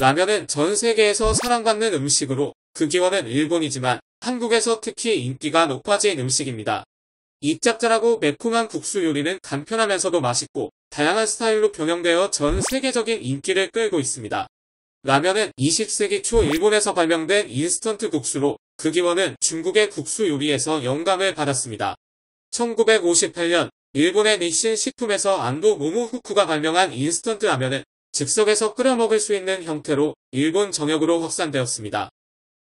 라면은 전 세계에서 사랑받는 음식으로 그 기원은 일본이지만 한국에서 특히 인기가 높아진 음식입니다. 입짭짤하고 매콤한 국수 요리는 간편하면서도 맛있고 다양한 스타일로 변형되어 전 세계적인 인기를 끌고 있습니다. 라면은 20세기 초 일본에서 발명된 인스턴트 국수로 그 기원은 중국의 국수 요리에서 영감을 받았습니다. 1958년 일본의 니신 식품에서 안도 모모후쿠가 발명한 인스턴트 라면은 즉석에서 끓여 먹을 수 있는 형태로 일본 정역으로 확산되었습니다.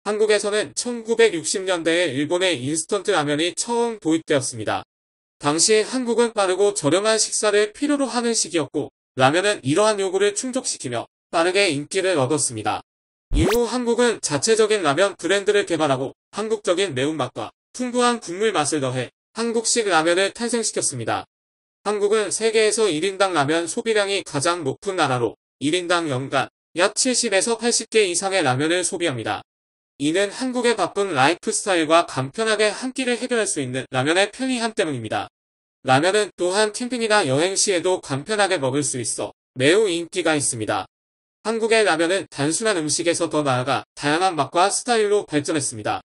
한국에서는 1960년대에 일본의 인스턴트 라면이 처음 도입되었습니다. 당시 한국은 빠르고 저렴한 식사를 필요로 하는 시기였고 라면은 이러한 요구를 충족시키며 빠르게 인기를 얻었습니다. 이후 한국은 자체적인 라면 브랜드를 개발하고 한국적인 매운맛과 풍부한 국물 맛을 더해 한국식 라면을 탄생시켰습니다. 한국은 세계에서 1인당 라면 소비량이 가장 높은 나라로 1인당 연간 약 70에서 80개 이상의 라면을 소비합니다. 이는 한국의 바쁜 라이프스타일과 간편하게 한 끼를 해결할 수 있는 라면의 편의함 때문입니다. 라면은 또한 캠핑이나 여행 시에도 간편하게 먹을 수 있어 매우 인기가 있습니다. 한국의 라면은 단순한 음식에서 더 나아가 다양한 맛과 스타일로 발전했습니다.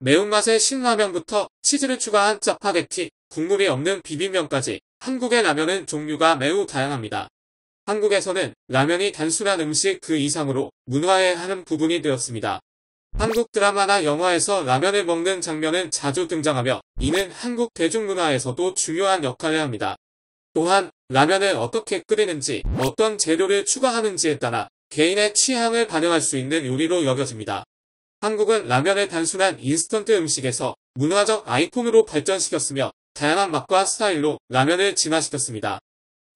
매운맛의 신라면부터 치즈를 추가한 짜파게티, 국물이 없는 비빔면까지 한국의 라면은 종류가 매우 다양합니다. 한국에서는 라면이 단순한 음식 그 이상으로 문화에 하는 부분이 되었습니다. 한국 드라마나 영화에서 라면을 먹는 장면은 자주 등장하며 이는 한국 대중문화에서도 중요한 역할을 합니다. 또한 라면을 어떻게 끓이는지 어떤 재료를 추가하는지에 따라 개인의 취향을 반영할 수 있는 요리로 여겨집니다. 한국은 라면을 단순한 인스턴트 음식에서 문화적 아이콘으로 발전시켰으며 다양한 맛과 스타일로 라면을 진화시켰습니다.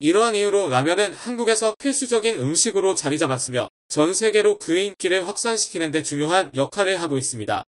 이러한 이유로 라면은 한국에서 필수적인 음식으로 자리 잡았으며 전 세계로 그 인기를 확산시키는 데 중요한 역할을 하고 있습니다.